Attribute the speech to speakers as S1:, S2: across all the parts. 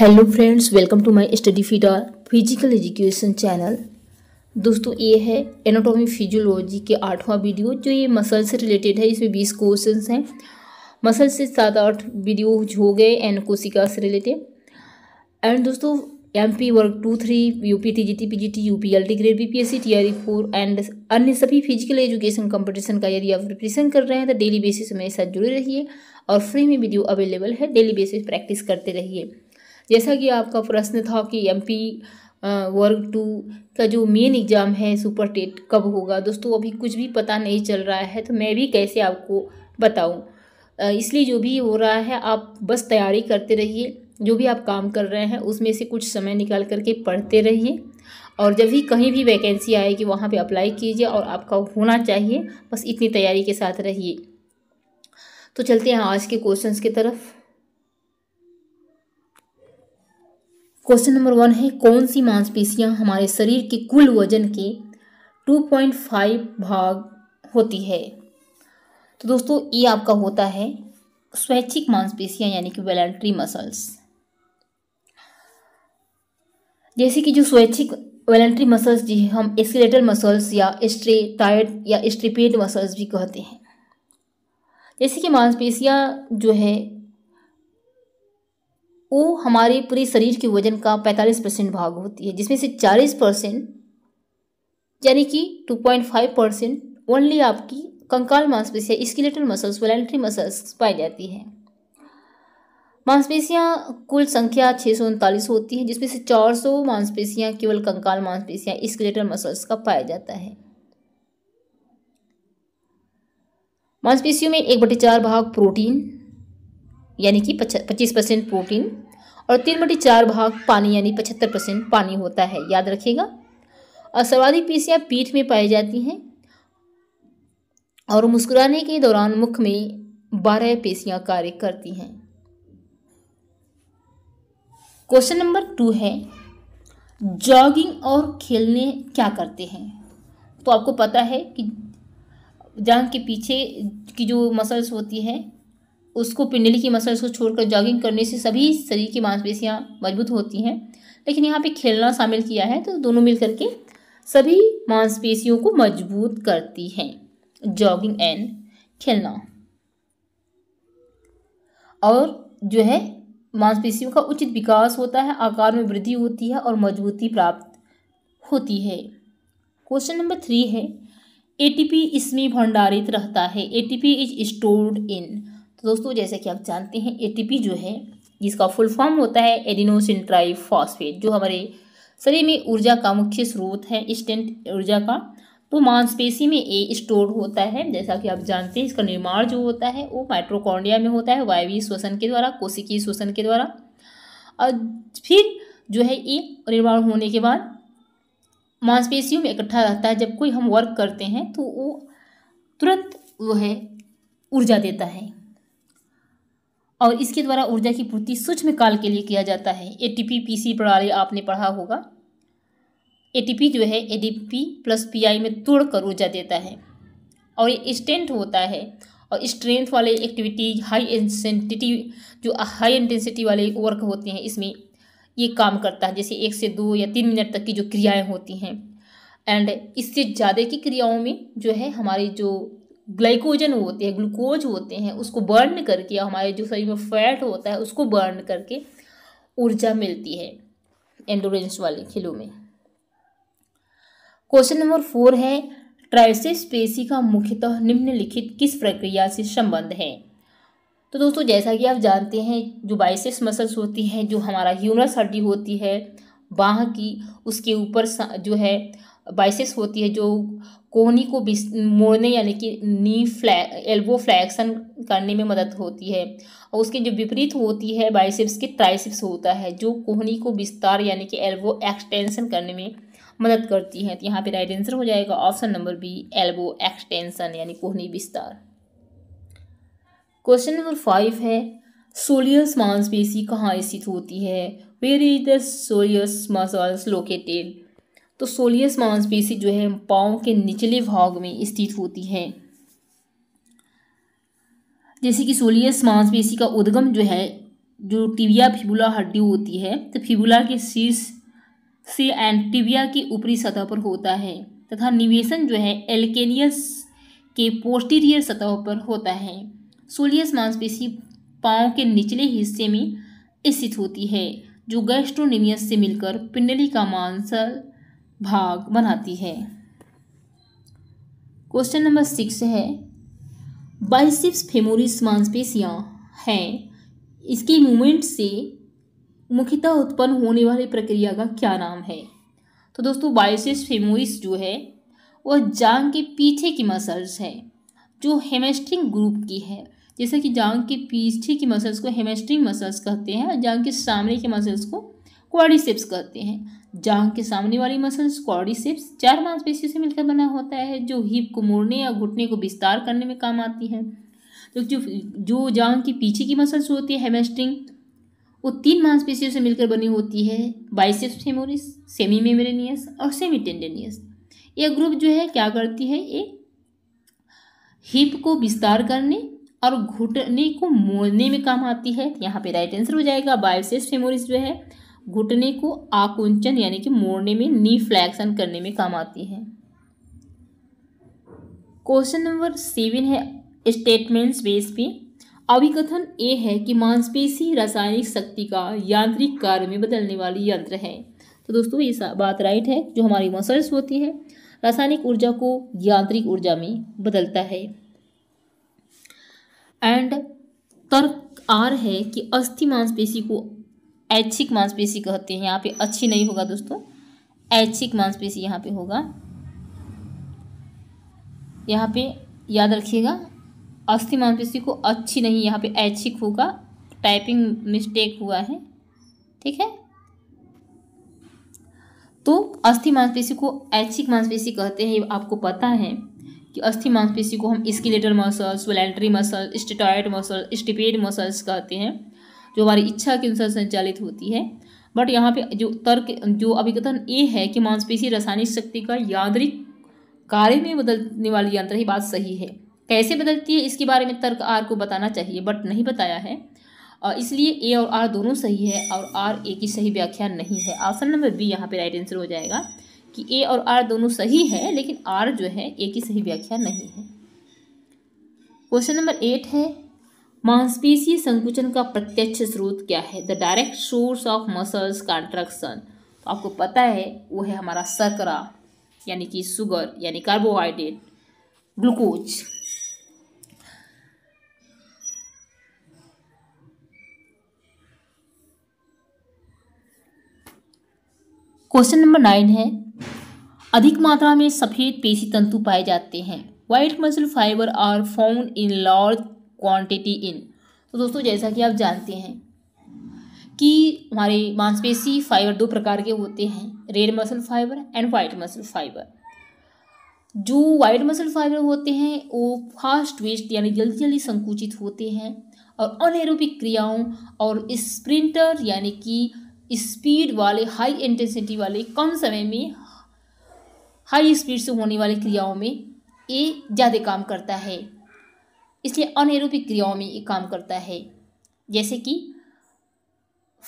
S1: hello friends welcome to my study feeder physical education channel दोस्तों ये है anatomy physiology के आठवां वीडियो जो ये मसल से रिलेटेड है इसमें बीस क्वेश्चंस हैं मसल से सात आठ वीडियो हो गए एंड कोशिका से रिलेटेड एंड दोस्तों एम पी वर्क two three U P T G T P G T U P L T grade B P S C T R E four end अन्य सभी फिजिकल एजुकेशन कंपटीशन का यदि आप preparation कर रहे हैं तो डेली बेसिस मेरे साथ जुड़े रहिए और फ्री में वीडियो अवेलेबल है डेली बेसिस प्रैक्टिस करते रहिए जैसा कि आपका प्रश्न था कि एमपी वर्ग टू का जो मेन एग्ज़ाम है सुपर टेट कब होगा दोस्तों अभी कुछ भी पता नहीं चल रहा है तो मैं भी कैसे आपको बताऊँ इसलिए जो भी हो रहा है आप बस तैयारी करते रहिए जो भी आप काम कर रहे हैं उसमें से कुछ समय निकाल करके पढ़ते रहिए और जब भी कहीं भी वैकेंसी आएगी वहाँ पे अप्लाई कीजिए और आपका होना चाहिए बस इतनी तैयारी के साथ रहिए तो चलते हैं आज के क्वेश्चंस की तरफ क्वेश्चन नंबर वन है कौन सी मांसपेशियां हमारे शरीर के कुल वजन के 2.5 भाग होती है तो दोस्तों ये आपका होता है स्वैच्छिक मांसपेशियां यानी कि वेलेंट्री मसल्स जैसे कि जो स्वैच्छिक वेलेंट्री मसल्स जी हम एस्केलेटल मसल्स या स्ट्रेटाइड या स्ट्रिपेट मसल्स भी कहते हैं जैसे कि मांसपेशियां जो है वो हमारे पूरे शरीर के वजन का 45 परसेंट भाग होती है जिसमें से 40 परसेंट यानी कि 2.5 परसेंट ओनली आपकी कंकाल मांसपेशियाँ स्किलेटल मसल्स वेलेंट्री मसल्स पाई जाती हैं मांसपेशियाँ कुल संख्या छः होती है जिसमें से 400 मांसपेशियाँ केवल कंकाल मांसपेशियाँ स्किलेटल मसल्स का पाया जाता है मांसपेशियों में एक बटे चार भाग प्रोटीन यानी कि पच्चीस परसेंट प्रोटीन और तीन बटी चार भाग पानी यानी पचहत्तर परसेंट पानी होता है याद रखिएगा और सर्वाधिक पेशियाँ पीठ में पाई जाती हैं और मुस्कुराने के दौरान मुख में बारह पेशियाँ कार्य करती हैं क्वेश्चन नंबर टू है जॉगिंग और खेलने क्या करते हैं तो आपको पता है कि जान के पीछे की जो मसल्स होती है उसको पिंडली की मसल्स को छोड़कर जॉगिंग करने से सभी शरीर की मांसपेशियाँ मजबूत होती हैं लेकिन यहाँ पे खेलना शामिल किया है तो दोनों मिल करके सभी मांसपेशियों को मजबूत करती हैं जॉगिंग एंड खेलना और जो है मांसपेशियों का उचित विकास होता है आकार में वृद्धि होती है और मजबूती प्राप्त होती है क्वेश्चन नंबर थ्री है एटीपी इसमें भंडारित रहता है एटीपी इज स्टोर्ड इन तो दोस्तों जैसे कि आप जानते हैं एटीपी जो है जिसका फुल फॉर्म होता है एडिनोसिनट्राई फॉस्फेट जो हमारे शरीर में ऊर्जा का मुख्य स्रोत है स्टेंट ऊर्जा का तो मांसपेशी में ए स्टोर होता है जैसा कि आप जानते हैं इसका निर्माण जो होता है वो माइट्रोकॉन्डिया में होता है वायवीय श्वसन के द्वारा कोशिकीय श्वसन के द्वारा और फिर जो है ये निर्माण होने के बाद मांसपेशियों में इकट्ठा रहता है जब कोई हम वर्क करते हैं तो वो तुरंत वो है ऊर्जा देता है और इसके द्वारा ऊर्जा की पूर्ति सूक्ष्म काल के लिए किया जाता है पी पीसी प्रणाली आपने पढ़ा होगा पी जो है पी प्लस पीआई में तोड़कर ऊर्जा देता है और ये स्टेंट होता है और स्ट्रेंथ वाले एक्टिविटी हाई इंसेंटिटी जो हाई इंटेंसिटी वाले वर्क होते हैं इसमें ये काम करता है जैसे एक से दो या तीन मिनट तक की जो क्रियाएं होती हैं एंड इससे ज़्यादा की क्रियाओं में जो है हमारी जो ग्लाइकोजन होते हैं ग्लूकोज होते हैं उसको बर्न करके हमारे जो शरीर में फैट होता है उसको बर्न करके ऊर्जा मिलती है एंडोरेंस वाले खेलों में क्वेश्चन नंबर फोर है ट्राइसिस पेशी का मुख्यतः निम्नलिखित किस प्रक्रिया से संबंध है तो दोस्तों जैसा कि आप जानते हैं जो बाइसिस मसल्स होती हैं जो हमारा ह्यूनस हड्डी होती है बाह की उसके ऊपर जो है बाइसिस होती है जो कोहनी को बिस् मोड़ने यानी कि नी फ्लै एल्बो फ्लैक्शन करने में मदद होती है और उसके जो विपरीत होती है बाइसिप्स की ट्राइसिप्स होता है जो कोहनी को विस्तार यानी कि एल्बो एक्सटेंशन करने में मदद करती है तो यहाँ पे राइट आंसर हो जाएगा option number B elbow extension यानी कोहनी विस्तार क्वेश्चन नंबर फाइव है सोलियस मांसपेशी कहाँ स्थित होती है where is the soleus muscles located तो सोलियस मांसपेशी जो है पाँव के निचले भाग में स्थित होती है जैसे कि सोलियस मांसपेशी का उद्गम जो है जो टिबिया फिबुला हड्डी होती है तो फिबुला के शीर्ष से एंड टिबिया की ऊपरी सतह पर होता है तथा निवेशन जो है एल्केनियस के पोस्टीरियर सतह पर होता है सोलियस मांसपेशी पाँव के निचले हिस्से में स्थित होती है जो गैस्ट्रोनिमियस से मिलकर पिंडली का मांसल भाग बनाती है क्वेश्चन नंबर सिक्स है बाइसिप्स फेमोरिस मांसपेशियाँ हैं इसकी मूवमेंट से मुख्यतः उत्पन्न होने वाली प्रक्रिया का क्या नाम है तो दोस्तों बाइसिप्स फेमोरिस जो है वह जांग के पीछे की मसल्स है जो हेमेस्ट्रिंग ग्रुप की है जैसे कि जांग के पीछे की मसल्स को हेमेस्ट्रिंग मसल्स कहते हैं और जांग के सामने के मसल्स को क्वारिसेप्स कहते हैं जांग के सामने वाली मसल्स क्वारिसेप्स चार मांसपेशियों से मिलकर बना होता है जो हिप को मोड़ने या घुटने को विस्तार करने में काम आती है तो जो जो जांग की पीछे की मसल्स होती है हेमेस्ट्रिंग वो तीन मांसपेशियों से मिलकर बनी होती है बाइसेप्स फेमोरिस सेमी मेमरेनियस और सेमी टेंडेनियस यह ग्रुप जो है क्या करती है ये हिप को विस्तार करने और घुटने को मोड़ने में काम आती है यहाँ पे राइट आंसर हो जाएगा बायोसेस फेमोरिस जो है घुटने को आकुंचन यानी कि मोड़ने में नी फ्लैक्सन करने में काम आती है क्वेश्चन नंबर सेवन है स्टेटमेंट्स बेस पे अभिकथन ए है कि मांसपेशी रासायनिक शक्ति का यांत्रिक कार्य में बदलने वाली यंत्र है तो दोस्तों ये बात राइट है जो हमारी मसल्स होती है रासायनिक ऊर्जा को यांत्रिक ऊर्जा में बदलता है एंड तर्क आर है कि अस्थि मांसपेशी को ऐच्छिक मांसपेशी कहते हैं यहाँ पे अच्छी नहीं होगा दोस्तों ऐच्छिक मांसपेशी यहाँ पे होगा यहाँ पे याद रखिएगा अस्थि मांसपेशी को अच्छी नहीं यहाँ पे ऐच्छिक होगा टाइपिंग मिस्टेक हुआ है ठीक है तो अस्थि मांसपेशी को ऐच्छिक मांसपेशी कहते हैं आपको पता है कि अस्थि मांसपेशी को हम skeletal muscles voluntary muscle striated muscle striped muscles कहते हैं जो हमारी इच्छा के अनुसार संचालित होती है बट यहाँ पे जो तर्क जो अभिकथन ए है कि मांसपेशी रासायनिक शक्ति का यांत्रिक कार्य में बदलने वाली यंत्र ही बात सही है कैसे बदलती है इसके बारे में तर्क आर को बताना चाहिए बट नहीं बताया है इसलिए ए और आर दोनों सही है और आर ए की सही व्याख्या नहीं है ऑप्शन नंबर बी यहाँ पे राइट आंसर हो जाएगा कि ए और आर दोनों सही है लेकिन आर जो है ए की सही व्याख्या नहीं है क्वेश्चन नंबर एट है मांसपेशीय संकुचन का प्रत्यक्ष स्रोत क्या है the direct source of muscles contraction तो आपको पता है वो है हमारा सकरा यानी कि सुगर यानी carbohydrate glucose question number nine है अधिक मात्रा में सफ़ेद पेशी तंतु पाए जाते हैं white muscle fibre are found in large quantity in तो दोस्तों जैसा कि आप जानते हैं कि हमारे मांसपेशी फाइबर दो प्रकार के होते हैं red muscle fibre and white muscle fibre जो वाइट मसल फाइबर होते हैं वो फास्ट वेस्ट यानी जल्दी जल्दी संकुचित होते हैं और अनएरोबिक क्रियाओं और स्प्रिंटर यानी कि स्पीड वाले हाई इंटेंसिटी वाले कम समय में हाई स्पीड से होने वाली क्रियाओं में ये ज़्यादा काम करता है इसलिए अनएरोबिक क्रियाओं में ये काम करता है जैसे कि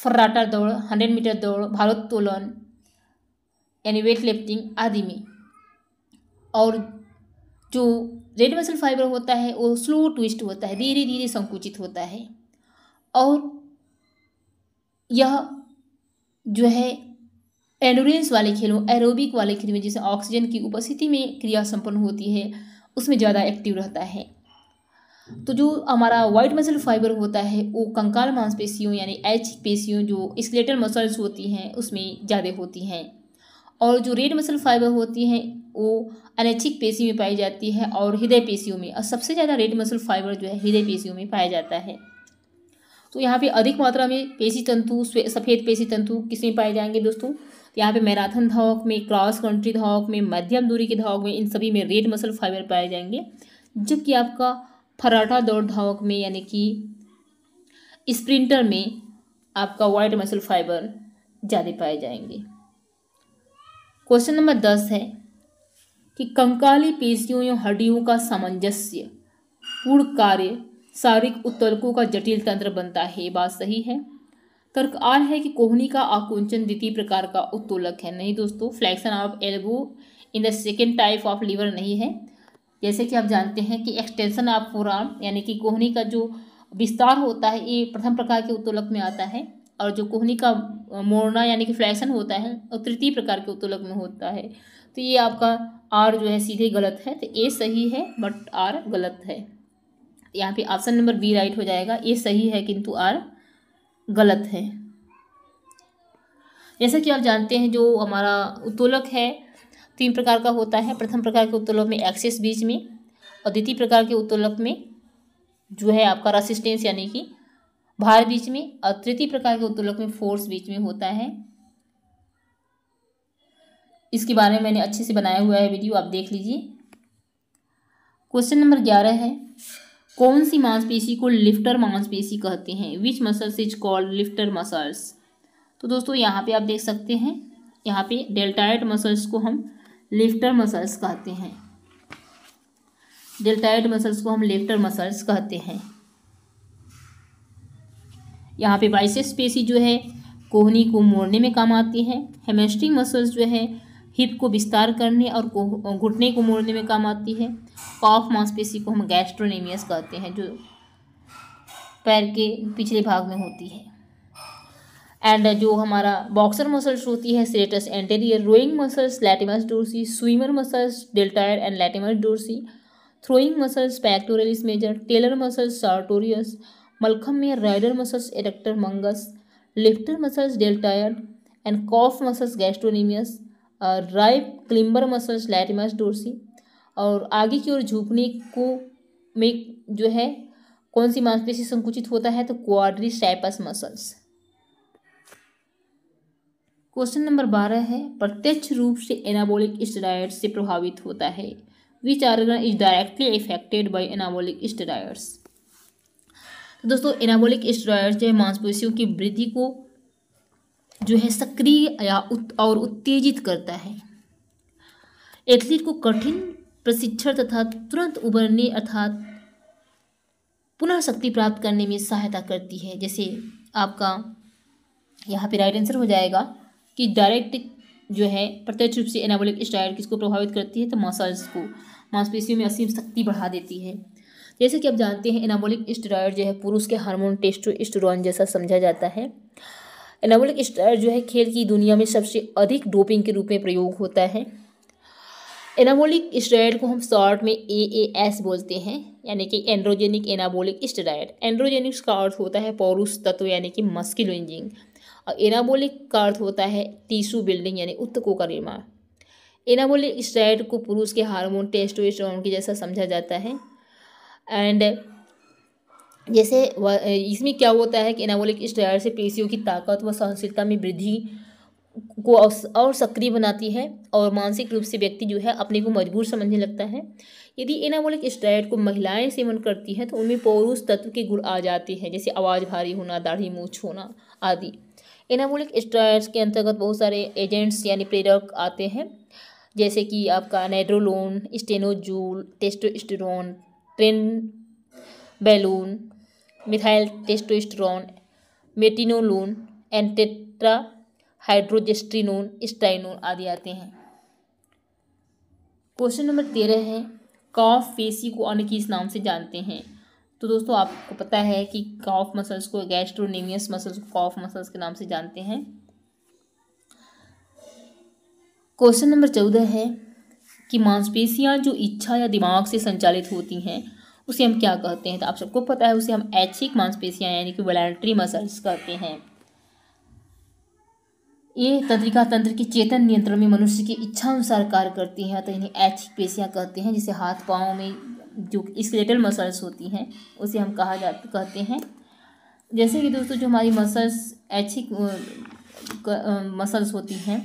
S1: फर्राटा दौड़ हंड्रेड मीटर दौड़ भारोत्तोलन यानी वेट लिफ्टिंग आदि में और जो रेड मसल फाइबर होता है वो स्लो ट्विस्ट होता है धीरे धीरे संकुचित होता है और यह जो है एंडोरेंस वाले खेलों एरोबिक वाले खेलों में जैसे ऑक्सीजन की उपस्थिति में क्रिया संपन्न होती है उसमें ज़्यादा एक्टिव रहता है तो जो हमारा वाइट मसल फाइबर होता है वो कंकाल मांसपेशियों यानी एच पेशियों जो स्केलेटल मसल्स होती हैं उसमें ज़्यादा होती हैं और जो रेड मसल फाइबर होती हैं वो अनैच्छिक पेशी में पाई जाती है और हृदय पेशियों में और सबसे ज़्यादा रेड मसल फाइबर जो है हृदय पेशियों में पाया जाता है तो यहाँ पे अधिक मात्रा में पेशी तंतु सफ़ेद पेशी तंतु किस में पाए जाएंगे दोस्तों तो यहाँ पे मैराथन धावक में क्रॉस कंट्री धावक में मध्यम दूरी के धावक में इन सभी में रेड मसल फाइबर पाए जाएंगे जबकि आपका फराठा दौड़ धावक में यानी कि स्प्रिंटर में आपका वाइट मसल फाइबर ज़्यादा पाए जाएंगे क्वेश्चन नंबर दस है कि कंकाली पेशियों या हड्डियों का सामंजस्य पूर्ण कार्य शारीरिक उत्तरकों का जटिल तंत्र बनता है बात सही है तर्क आर है कि कोहनी का आकुंचन द्वितीय प्रकार का उत्तोलक है नहीं दोस्तों flexion of elbow in the second type of lever नहीं है जैसे कि आप जानते हैं कि एक्सटेंशन ऑफ फोर आर्म यानी कि कोहनी का जो विस्तार होता है ये प्रथम प्रकार के उत्तोलक में आता है और जो कोहनी का मोड़ना यानी कि फ्लैशन होता है और तृतीय प्रकार के उत्तोलक में होता है तो ये आपका आर जो है सीधे गलत है तो ए सही है बट आर गलत है यहाँ पे ऑप्शन नंबर बी राइट हो जाएगा ए सही है किंतु आर गलत है जैसा कि आप जानते हैं जो हमारा उत्तोलक है तीन प्रकार का होता है प्रथम प्रकार के उत्तोलक में एक्सेस बीच में और द्वितीय प्रकार के उत्तोलक में जो है आपका रसिस्टेंस यानी कि भार बीच में और तृतीय प्रकार के उत्तोलक में फोर्स बीच में होता है इसके बारे में मैंने अच्छे से बनाया हुआ है वीडियो आप देख लीजिए क्वेश्चन नंबर ग्यारह है कौन सी मांसपेशी को लिफ्टर मांसपेशी कहते हैं which muscles is called lifter muscles तो दोस्तों यहाँ पे आप देख सकते हैं यहाँ पे डेल्टाइट मसल्स को हम लिफ्टर मसल्स कहते हैं डेल्टाइड मसल्स को हम लेफ्टर मसल्स कहते हैं यहाँ पे बाइसेस पेशी जो है कोहनी को मोड़ने में काम आती है हेमेस्ट्रिंग मसल्स जो है हिप को विस्तार करने और घुटने को मोड़ने में काम आती है कॉफ मांसपेशी को हम गैस्ट्रोनेमियस कहते हैं जो पैर के पिछले भाग में होती है एंड जो हमारा बॉक्सर मसल्स होती है serratus anterior rowing muscles latissimus dorsi swimmer muscles deltoid and latissimus dorsi throwing muscles pectoralis major tailor muscles sartorius Mallakhamb में rider muscles adductor magnus lifter muscles deltoid and calf muscles gastrocnemius राइप climber muscles latissimus dorsi और आगे की ओर झुकने को में जो है कौन सी मांसपेशी संकुचित होता है तो क्वाड्री मसल्स क्वेश्चन नंबर बारह है प्रत्यक्ष रूप से एनाबोलिक स्टेराइड से प्रभावित होता है which organ is directly affected by anabolic steroids तो दोस्तों एनाबोलिक स्टेरॉयड्स जो है मांसपेशियों की वृद्धि को जो है सक्रिय या उत और उत्तेजित करता है एथलीट को कठिन प्रशिक्षण तथा तुरंत उभरने अर्थात पुनः शक्ति प्राप्त करने में सहायता करती है जैसे आपका यहाँ पे राइट आंसर हो जाएगा कि डायरेक्ट जो है प्रत्यक्ष रूप से एनाबोलिक स्टायर किसको प्रभावित करती है तो मसल्स को मांसपेशियों में असीम शक्ति बढ़ा देती है जैसे कि आप जानते हैं एनाबोलिक स्टेरॉयड जो है पुरुष के हार्मोन टेस्टोस्टेरॉन जैसा समझा जाता है एनाबोलिक स्टेरॉयड जो है खेल की दुनिया में सबसे अधिक डोपिंग के रूप में प्रयोग होता है एनाबोलिक स्टेरॉयड को हम शॉर्ट में ए ए एस बोलते हैं यानी कि एंड्रोजेनिक एनाबोलिक स्टेरॉयड एंड्रोजेनिक्स का अर्थ होता है पौरुष तत्व यानी कि मस्किलोइंजिंग इंजिंग और एनाबोलिक का अर्थ होता है टिश्यू बिल्डिंग यानी उत्तकों का निर्माण एनाबोलिक स्टेराइड को पुरुष के हार्मोन टेस्टोस्टेरोन के जैसा समझा जाता है एंड जैसे इसमें क्या होता है कि एनाबोलिक स्टेराइड से पेशियों की ताकत व सहनशीलता में वृद्धि को और सक्रिय बनाती है और मानसिक रूप से व्यक्ति जो है अपने को मजबूर समझने लगता है यदि एनाबोलिक स्टेराइड को महिलाएं सेवन करती हैं तो उनमें पौरुष तत्व के गुण आ जाते हैं जैसे आवाज़ भारी होना दाढ़ी मूछ होना आदि एनामोलिक स्टेरॉयड्स के अंतर्गत बहुत सारे एजेंट्स यानी प्रेरक आते हैं जैसे कि आपका nandrolone stanozolol testosterone trenbolone methyl testosterone metenolone and tetrahydrogestrinone स्टाइनोन आदि आते हैं क्वेश्चन नंबर तेरह है कॉफ फेसी को अन्य किस नाम से जानते हैं तो दोस्तों आपको पता है कि कॉफ मसल्स को गैस्ट्रोनेमियस मसल्स को कॉफ मसल्स के नाम से जानते हैं क्वेश्चन नंबर चौदह है कि मांसपेशियां जो इच्छा या दिमाग से संचालित होती हैं उसे हम क्या कहते हैं तो आप सबको पता है उसे हम ऐच्छिक मांसपेशियां यानी कि वॉलेंट्री मसल्स कहते हैं ये तंत्रिका तंत्र के चेतन नियंत्रण में मनुष्य की इच्छा अनुसार कार्य करती हैं तो इन्हें ऐच्छिक पेशियां कहते हैं जिसे हाथ पाँव में जो स्केलेटल मसल्स होती हैं उसे हम कहा जा कहते हैं जैसे कि दोस्तों जो हमारी मसल्स ऐच्छिक मसल्स होती हैं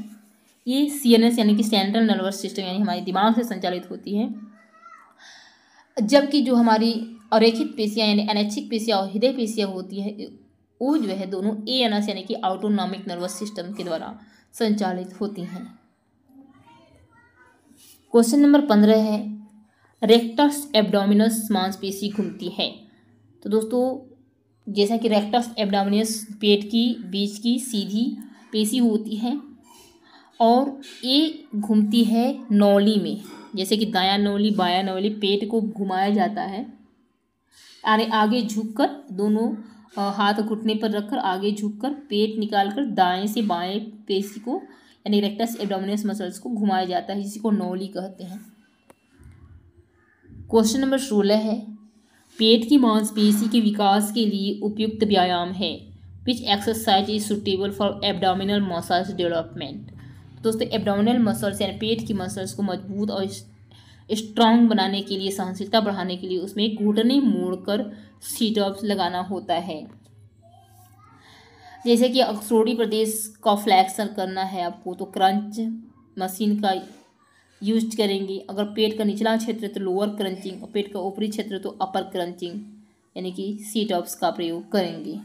S1: ये सी एन एस यानी कि सेंट्रल नर्वस सिस्टम यानी हमारे दिमाग से संचालित होती है जबकि जो हमारी अरेखित पेशियाँ यानी अनैच्छिक पेशियाँ और हृदय पेशियाँ होती है वो जो है दोनों ए एन एस यानी कि ऑटोनॉमिक नर्वस सिस्टम के द्वारा संचालित होती हैं क्वेश्चन नंबर पंद्रह है रेक्टस एब्डोमिनस मांसपेशी घूमती है तो दोस्तों जैसा कि रेक्टस एब्डोमिनस पेट की बीच की सीधी पेशी होती है और ये घूमती है नौली में जैसे कि दाया नौली बाया नौली पेट को घुमाया जाता है आगे आगे झुककर दोनों हाथ घुटने पर रखकर आगे झुककर पेट निकालकर दाएं से बाएं पेशी को यानी रेक्टस एब्डोमिनस मसल्स को घुमाया जाता है जिसको नौली कहते हैं क्वेश्चन नंबर सोलह है पेट की मांसपेशी के विकास के लिए उपयुक्त व्यायाम है which exercise is suitable for abdominal muscles development दोस्तों एबडामिनल मसल्स यानी पेट की मसल्स को मजबूत और स्ट्रांग बनाने के लिए सहनशीलता बढ़ाने के लिए उसमें घुटने मोड़ कर सीटअप्स लगाना होता है जैसे कि अक्सरोड़ी प्रदेश का फ्लैक्सर करना है आपको तो क्रंच मशीन का यूज करेंगे अगर पेट का निचला क्षेत्र तो लोअर क्रंचिंग और पेट का ऊपरी क्षेत्र तो अपर क्रंचिंग यानी कि सीटअप्स का प्रयोग करेंगे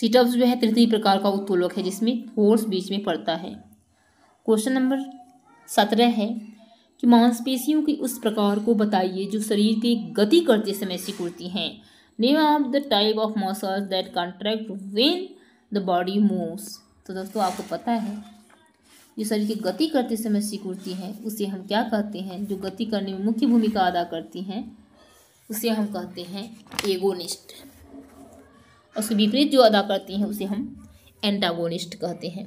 S1: सीटअप्स जो है तृतीय प्रकार का उत्तोलक है जिसमें फोर्स बीच में पड़ता है क्वेश्चन नंबर सत्रह है कि मांसपेशियों की उस प्रकार को बताइए जो शरीर की गति करते समय सिकुड़ती हैं name of the type of muscles that contract when the body moves तो दोस्तों आपको पता है जो शरीर की गति करते समय सिकुड़ती हैं उसे हम क्या कहते हैं जो गति करने में मुख्य भूमिका अदा करती हैं उसे हम कहते हैं एगोनिस्ट और उसके विपरीत जो अदा करती हैं उसे हम एंटागोनिस्ट कहते हैं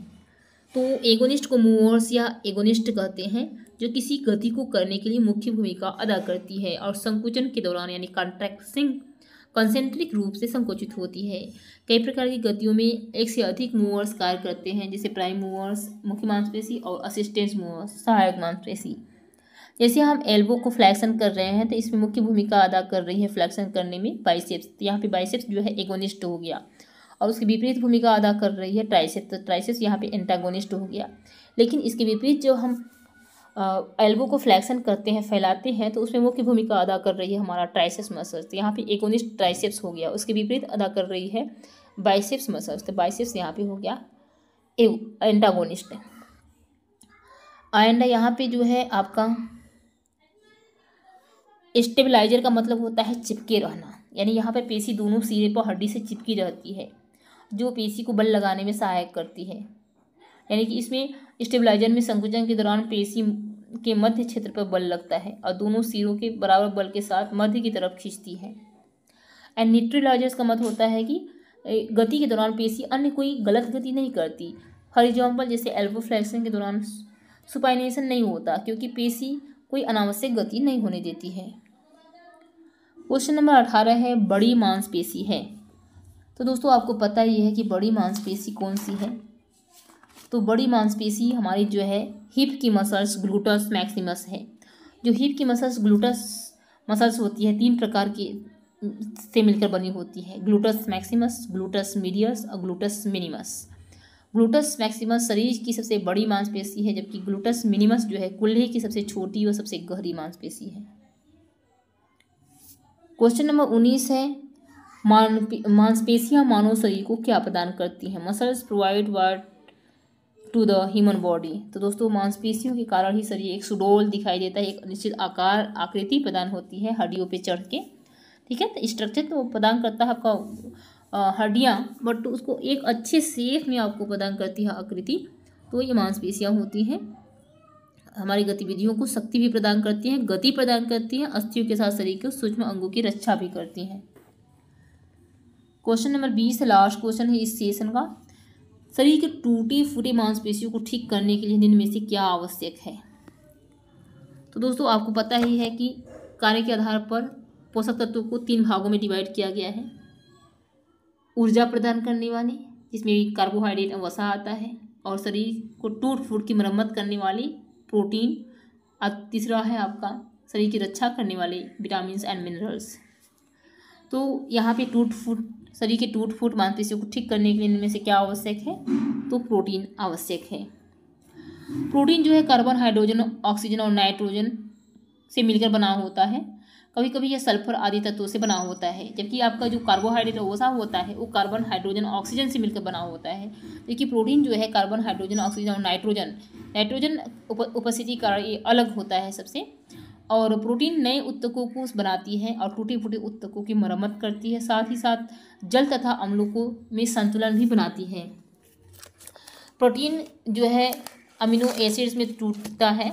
S1: तो एगोनिस्ट को मूवर्स या एगोनिस्ट कहते हैं जो किसी गति को करने के लिए मुख्य भूमिका अदा करती है और संकुचन के दौरान यानी कॉन्ट्रैक्सिंग कंसेंट्रिक रूप से संकुचित होती है कई प्रकार की गतियों में एक से अधिक मूवर्स कार्य करते हैं जैसे प्राइम मूवर्स मुख्य मांसपेशी और असिस्टेंस मूवर्स सहायक मांसपेशी जैसे हम एल्बो को फ्लैक्सन कर रहे हैं तो इसमें मुख्य भूमिका अदा कर रही है फ्लैक्सन करने में बाइसेप्स तो यहाँ पे बाइसेप्स जो है एगोनिस्ट हो गया और उसकी विपरीत भूमिका अदा कर रही है ट्राइसेप्स तो ट्राइसेप्स यहाँ पे एंटागोनिस्ट हो गया लेकिन इसके विपरीत जो हम एल्बो को फ्लैक्सन करते हैं फैलाते हैं तो उसमें मुख्य भूमिका अदा कर रही है हमारा ट्राइसेप्स मसल्स यहाँ पे उन्नीस ट्राइसेप्स हो गया उसके विपरीत अदा कर रही है बाइसेप्स मसल्स तो बाइसेप्स यहाँ पे हो गया एंटागोनिस्ट एंड यहाँ पे जो है आपका स्टेबलाइजर का मतलब होता है चिपके रहना यानी यहाँ पर पेशी दोनों सिरे पर हड्डी से चिपकी रहती है जो पेशी को बल लगाने में सहायक करती है यानी कि इसमें स्टेबलाइजर में संकुचन के दौरान पेशी के मध्य क्षेत्र पर बल लगता है और दोनों सिरों के बराबर बल के साथ मध्य की तरफ खींचती है एंड न्यूट्रिलाइजर्स का मत मतलब होता है कि गति के दौरान पेशी अन्य कोई गलत गति नहीं करती फॉर एग्जाम्पल जैसे एल्बो के दौरान सुपाइनेशन नहीं होता क्योंकि पेशी कोई अनावश्यक गति नहीं होने देती है क्वेश्चन नंबर अठारह है बड़ी मांसपेशी है तो दोस्तों आपको पता ही है कि बड़ी मांसपेशी कौन सी है तो बड़ी मांसपेशी हमारी जो है हिप की मसल्स ग्लूटस मैक्सिमस है जो हिप की मसल्स ग्लूटस मसल्स होती है तीन प्रकार के से मिलकर बनी होती है ग्लूटस मैक्सिमस ग्लूटस मीडियस और ग्लूटस मिनिमस ग्लूटस मैक्सिमस शरीर की सबसे बड़ी मांसपेशी है जबकि ग्लूटस मिनिमस जो है कुल्हे की सबसे छोटी और सबसे गहरी मांसपेशी है क्वेश्चन नंबर उन्नीस है मांसपेशियां मानव शरीर को क्या प्रदान करती हैं muscles provide what to the human body तो दोस्तों मांसपेशियों के कारण ही शरीर एक सुडोल दिखाई देता है एक निश्चित आकार आकृति प्रदान होती है हड्डियों पे चढ़ के ठीक है तो स्ट्रक्चर तो प्रदान करता है आपका हड्डियाँ बट तो उसको एक अच्छे सेफ में आपको प्रदान करती है आकृति तो ये मांसपेशियाँ होती हैं हमारी गतिविधियों को शक्ति भी प्रदान करती हैं गति प्रदान करती हैं अस्थियों के साथ शरीर के सूक्ष्म अंगों की रक्षा भी करती हैं क्वेश्चन नंबर बीस लास्ट क्वेश्चन है इस सेशन का शरीर के टूटी फूटी मांसपेशियों को ठीक करने के लिए निम्न में से क्या आवश्यक है तो दोस्तों आपको पता ही है कि कार्य के आधार पर पोषक तत्वों को तीन भागों में डिवाइड किया गया है ऊर्जा प्रदान करने वाले जिसमें कार्बोहाइड्रेट और वसा आता है और शरीर को टूट फूट की मरम्मत करने वाली प्रोटीन और तीसरा है आपका शरीर की रक्षा करने वाले विटामिन एंड मिनरल्स तो यहाँ पे टूट फूट शरीर के टूट फूट मांसपेशियों को ठीक करने के लिए इनमें से क्या आवश्यक है तो प्रोटीन आवश्यक है प्रोटीन जो है कार्बन हाइड्रोजन ऑक्सीजन और नाइट्रोजन से मिलकर बना होता है कभी कभी यह सल्फर आदि तत्वों से बना होता है जबकि आपका जो कार्बोहाइड्रेट वसा होता है वो कार्बन हाइड्रोजन ऑक्सीजन से मिलकर बना होता है जबकि प्रोटीन जो है कार्बन हाइड्रोजन ऑक्सीजन और नाइट्रोजन नाइट्रोजन उपस्थिति का ये अलग होता है सबसे और प्रोटीन नए उत्तकों को बनाती है और टूटे फूटे उत्तकों की मरम्मत करती है साथ ही साथ जल तथा अम्लों को में संतुलन भी बनाती है प्रोटीन जो है अमीनो एसिड्स में टूटता है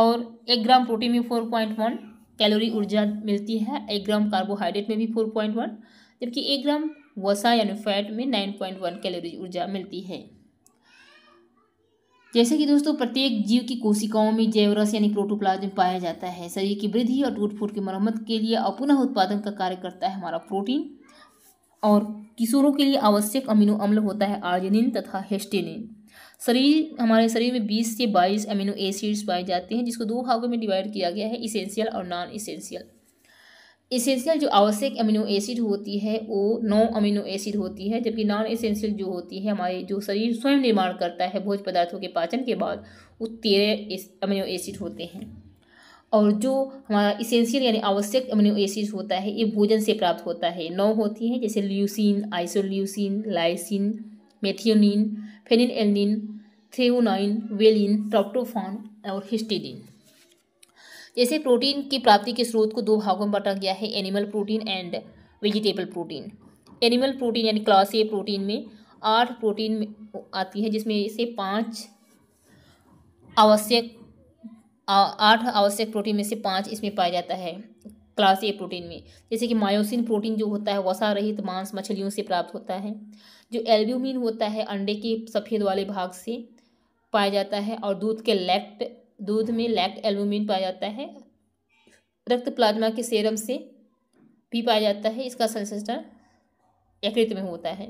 S1: और एक ग्राम प्रोटीन में फोर पॉइंट वन कैलोरी ऊर्जा मिलती है एक ग्राम कार्बोहाइड्रेट में भी फोर पॉइंट वन जबकि एक ग्राम वसा यानी फैट में नाइन पॉइंट वन कैलोरी ऊर्जा मिलती है जैसे कि दोस्तों प्रत्येक जीव की कोशिकाओं में जैवरस यानी प्रोटोप्लाज्म पाया जाता है शरीर की वृद्धि और टूट फूट की मरम्मत के लिए अपुनः उत्पादन का कार्य करता है हमारा प्रोटीन और किशोरों के लिए आवश्यक अमीनो अम्ल होता है आर्जिनिन तथा हेस्टेनिन शरीर हमारे शरीर में 20 से 22 अमीनो एसिड्स पाए जाते हैं जिसको दो भागों में डिवाइड किया गया है इसेंशियल और नॉन इसेंशियल इसेंशियल जो आवश्यक अमीनो एसिड होती है वो नौ अमीनो एसिड होती है जबकि नॉन एसेंशियल जो होती है हमारे जो शरीर स्वयं निर्माण करता है भोज पदार्थों के पाचन के बाद वो तेरह अमीनो एसिड होते हैं और जो हमारा इसेंशियल यानी आवश्यक अमीनो एसिड होता है ये भोजन से प्राप्त होता है नौ होती हैं जैसे leucine isoleucine lysine methionine phenylalanine threonine valine tryptophan और हिस्टिडिन जैसे प्रोटीन की प्राप्ति के स्रोत को दो भागों में बांटा गया है animal protein and vegetable protein animal protein यानी क्लास ए प्रोटीन में आठ प्रोटीन आती है जिसमें से पाँच आवश्यक आठ आवश्यक प्रोटीन में से पाँच इसमें पाया जाता है क्लास ए प्रोटीन में जैसे कि मायोसिन प्रोटीन जो होता है वसा रहित मांस मछलियों से प्राप्त होता है जो एल्ब्यूमिन होता है अंडे के सफ़ेद वाले भाग से पाया जाता है और दूध के लैक्ट दूध में लैक्ट एल्बुमिन पाया जाता है रक्त प्लाज्मा के सेरम से भी पाया जाता है इसका संश्लेषण यकृत में होता है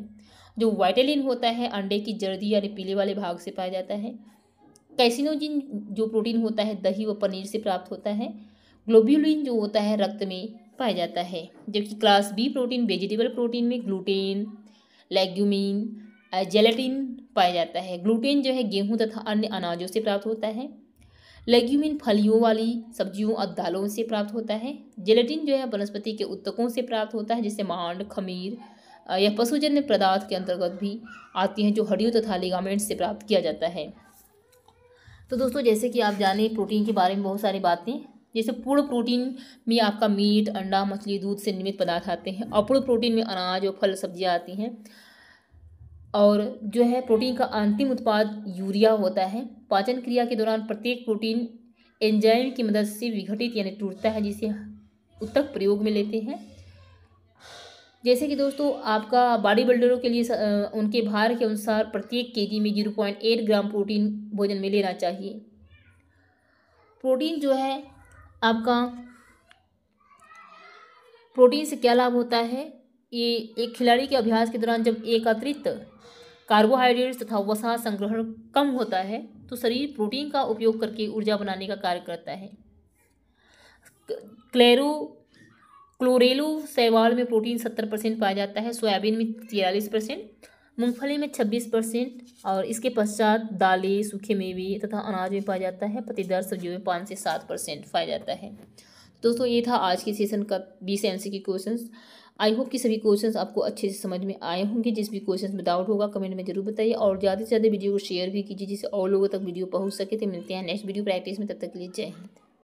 S1: जो वाइटेलिन होता है अंडे की जर्दी यानी पीले वाले भाग से पाया जाता है कैसिनोजिन जो प्रोटीन होता है दही व पनीर से प्राप्त होता है ग्लोब्यूलिन जो होता है रक्त में पाया जाता है जबकि class B protein vegetable protein में ग्लूटेन लेग्यूमिन जेलेटिन पाया जाता है ग्लूटेन जो है गेहूं तथा अन्य अनाजों से प्राप्त होता है लेग्यूमिन फलियों वाली सब्जियों और दालों से प्राप्त होता है जेलेटिन जो है वनस्पति के उत्तकों से प्राप्त होता है जैसे मांड खमीर या पशुजन्य पदार्थ के अंतर्गत भी आती हैं जो हड्डियों तथा लिगामेंट से प्राप्त किया जाता है तो दोस्तों जैसे कि आप जाने प्रोटीन के बारे में बहुत सारी बातें जैसे पूर्ण प्रोटीन में आपका मीट अंडा मछली दूध से निर्मित पदार्थ आते हैं अपूर्ण प्रोटीन में अनाज और फल सब्जियाँ आती हैं और जो है प्रोटीन का अंतिम उत्पाद यूरिया होता है पाचन क्रिया के दौरान प्रत्येक प्रोटीन एंजाइम की मदद से विघटित यानी टूटता है जिसे उत्तक प्रयोग में लेते हैं जैसे कि दोस्तों आपका बॉडी बिल्डरों के लिए उनके भार के अनुसार प्रत्येक केजी में zero point eight gram protein भोजन में लेना चाहिए प्रोटीन जो है आपका प्रोटीन से क्या लाभ होता है ये एक खिलाड़ी के अभ्यास के दौरान जब एकत्रित कार्बोहाइड्रेट्स तथा वसा संग्रहण कम होता है तो शरीर प्रोटीन का उपयोग करके ऊर्जा बनाने का कार्य करता है क्लेरो क्लोरेलो सैवाल में प्रोटीन सत्तर परसेंट पाया जाता है सोयाबीन में तिरालीस परसेंट मूँगफली में छब्बीस परसेंट और इसके पश्चात दालें सूखे मेवे तथा अनाज में पाया जाता है पतिदार सब्जियों में पाँच से सात परसेंट पाया जाता है दोस्तों ये था आज के सेशन का बीस एम सी के क्वेश्चन आई होप कि सभी क्वेश्चंस आपको अच्छे से समझ में आए होंगे जिस भी क्वेश्चंस में डाउट होगा कमेंट में जरूर बताइए और ज़्यादा से ज़्यादा वीडियो को शेयर भी कीजिए जिससे और लोगों तक वीडियो पहुँच सके तो मिलते हैं नेक्स्ट वीडियो प्रैक्टिस में तब तक के लिए जय हिंद